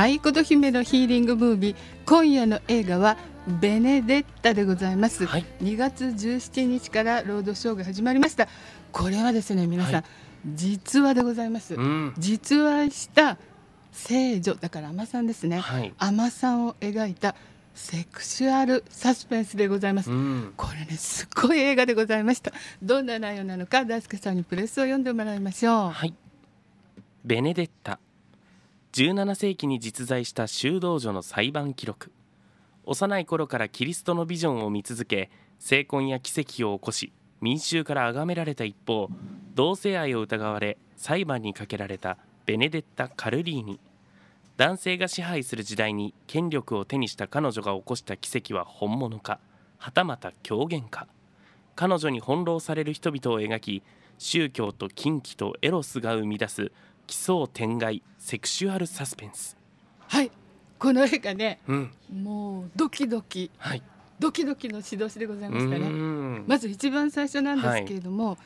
愛子と姫のヒーリングムービー今夜の映画はベネデッタでございます、はい、2月17日からロードショーが始まりましたこれはですね皆さん、はい、実話でございます、うん、実話した聖女だから尼さんですね、はい、さんを描いたセクシュアルサスペンスでございます、うん、これねすっごい映画でございましたどんな内容なのか大輔さんにプレスを読んでもらいましょうはいベネデッタ17世紀に実在した修道女の裁判記録幼い頃からキリストのビジョンを見続け成婚や奇跡を起こし民衆から崇められた一方同性愛を疑われ裁判にかけられたベネデッタ・カルリーニ男性が支配する時代に権力を手にした彼女が起こした奇跡は本物かはたまた狂言か彼女に翻弄される人々を描き宗教と禁忌とエロスが生み出す奇想天外セクシュアルサスペンスはいこの映画ね、うん、もうドキドキ、はい、ドキドキの指導でございましたねまず一番最初なんですけれども、はい、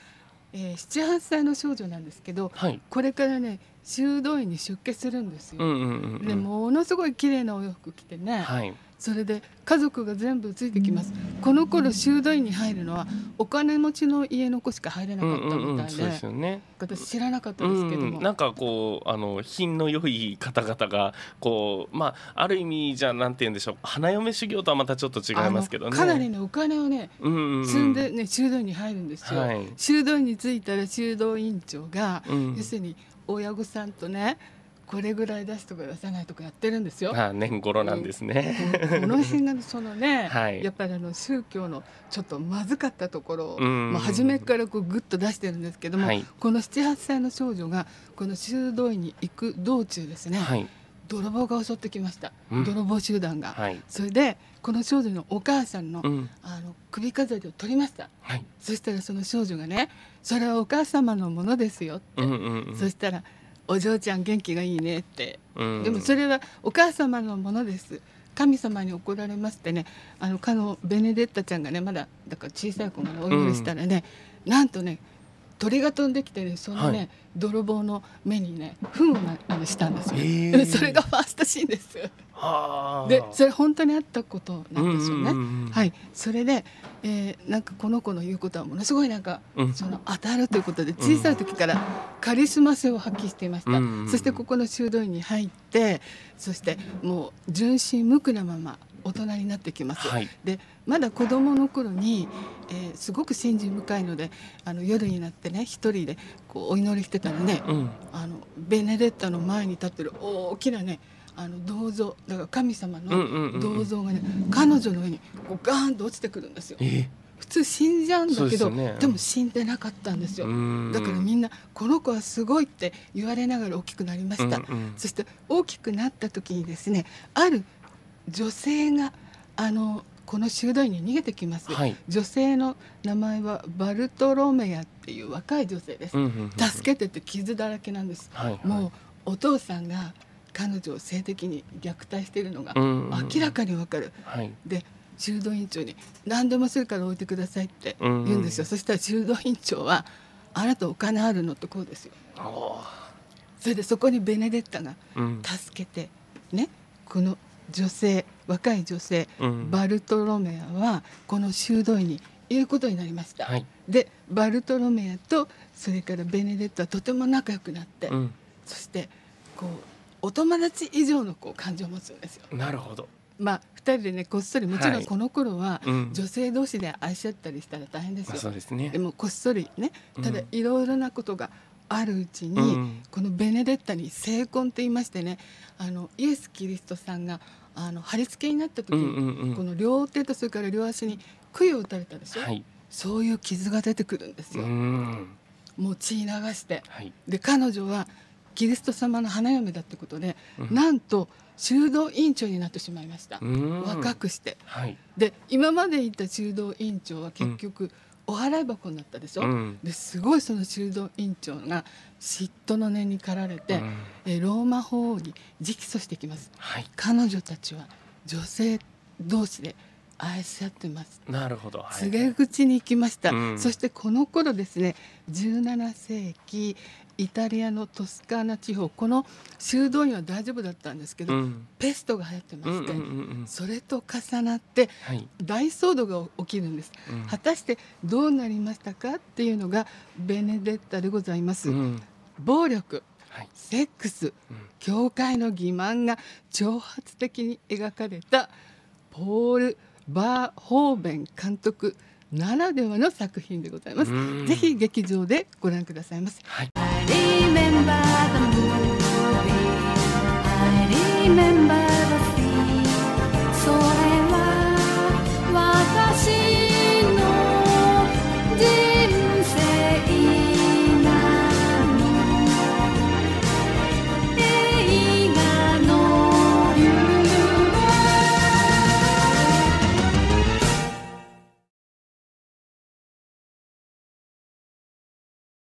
えー、78歳の少女なんですけど、はい、これからね修道院に出家するんですよ、うんうんうんうん、でものすごい綺麗なお洋服着てね、はい、それで家族が全部ついてきます、この頃修道院に入るのはお金持ちの家の子しか入れなかったみたいでうんね、私知らなかったですけども、うんうん、なんかこうあの品の良い方々がこうまあある意味じゃなんて言うんでしょう花嫁修行とはまたちょっと違いますけどねかなりねお金をね、積んでね修道院に入るんですよ、はい、修道院に着いたら修道院長が、うん、要するに親御さんとねこれぐらい出すとか出さないとかやってるんですよ。あ年頃なんですね。この辺がそのね、はい、やっぱりあの宗教のちょっとまずかったところを、まあ初めからこうグッと出してるんですけども、はい、この七八歳の少女がこの修道院に行く道中ですね。はい泥棒が襲ってきました、うん、泥棒集団が、はい、それでこの少女のお母さんのうん、あの首飾りを取りました、はい、そしたらその少女がね「それはお母様のものですよ」って、うんうんうん、そしたらお嬢ちゃん元気がいいねって、うん、でもそれはお母様のものです神様に怒られますってねあのかのベネデッタちゃんがねまだだから小さい子がお祈りしたらね、うん、なんとね鳥が飛んできて、ね、そのね、はい、泥棒の目にね糞をあのしたんですよ、えー、それがファーストシーンですでそれ本当にあったことなんですよね、うんうんうん、はいそれで、えー、なんかこの子の言うことはものすごいなんか、うん、その当たるということで小さい時からカリスマ性を発揮していました、うんうんうん、そしてここの修道院に入ってそしてもう純真無垢なまま大人になってきます。はい、でまだ子どもの頃に、えー、すごく信心深いのであの夜になってね一人でこうお祈りしてたらね、うん、あのベネレッタの前に立ってる大きなねあの銅像だから神様の銅像がね、彼女の上にこうガーンと落ちてくるんですよ。普通死んじゃうんだけどで、ね,、も死んでなかったんですよだからみんなこの子はすごいって言われながら大きくなりました、うんうん、そして大きくなった時にですねある女性があのこの修道院に逃げてきます、はい、女性の名前はバルトロメアっていう若い女性です、うんうんうんうん、助けてって傷だらけなんです、はいはい、もうお父さんが彼女を性的に虐待しているのが明らかにわかる、うんうんうん、で修道院長に何でもするから置いてくださいって言うんですよ、うんうん、そしたら修道院長はあなたお金あるのとこうですよそれでそこにベネデッタが助けて、ねこの女性若い女性、うん、バルトロメアはこの修道院にいることになりました、はい、でバルトロメアとそれからベネデットはとても仲良くなって、うん、そしてこうお友達以上のこう感情を持つんですよ。なるほどまあ、2人でねこっそりもちろんこの頃は、は女性同士で愛し合ったりしたら大変ですよ、まあ、で、ね、もこっそりねただいろいろなことがあるうちに、うん、このベネデッタに聖婚と言いましてねあのイエス・キリストさんがあの貼り付けになった時、この両手とそれから両足に杭を打たれたでしょ、はい、そういう傷が出てくるんですよ。うもう血流して、はい、で彼女はキリスト様の花嫁だってことで、うん、なんと修道院長になってしまいました若くして、はい、で今までいた修道院長は結局、うんお払い箱になったでしょ、うん、ですごいその修道院長が嫉妬の念に駆られて、うん、えローマ法王に直訴してきます、はい、彼女たちは女性同士で愛し合ってます。なるほど、はい、告げ口に行きました、うん、そしてこの頃ですね17世紀イタリアのトスカーナ地方この修道院は大丈夫だったんですけど、うん、ペストが流行ってまして、うんうんうんうん、それと重なって大騒動が起きるんです、はい、果たしてどうなりましたかっていうのがベネデッタでございます、うん、暴力はい、セックス、教会の欺瞞が挑発的に描かれたポールバーホーベン監督ならではの作品でございます。ぜひ劇場でご覧くださいませ。はい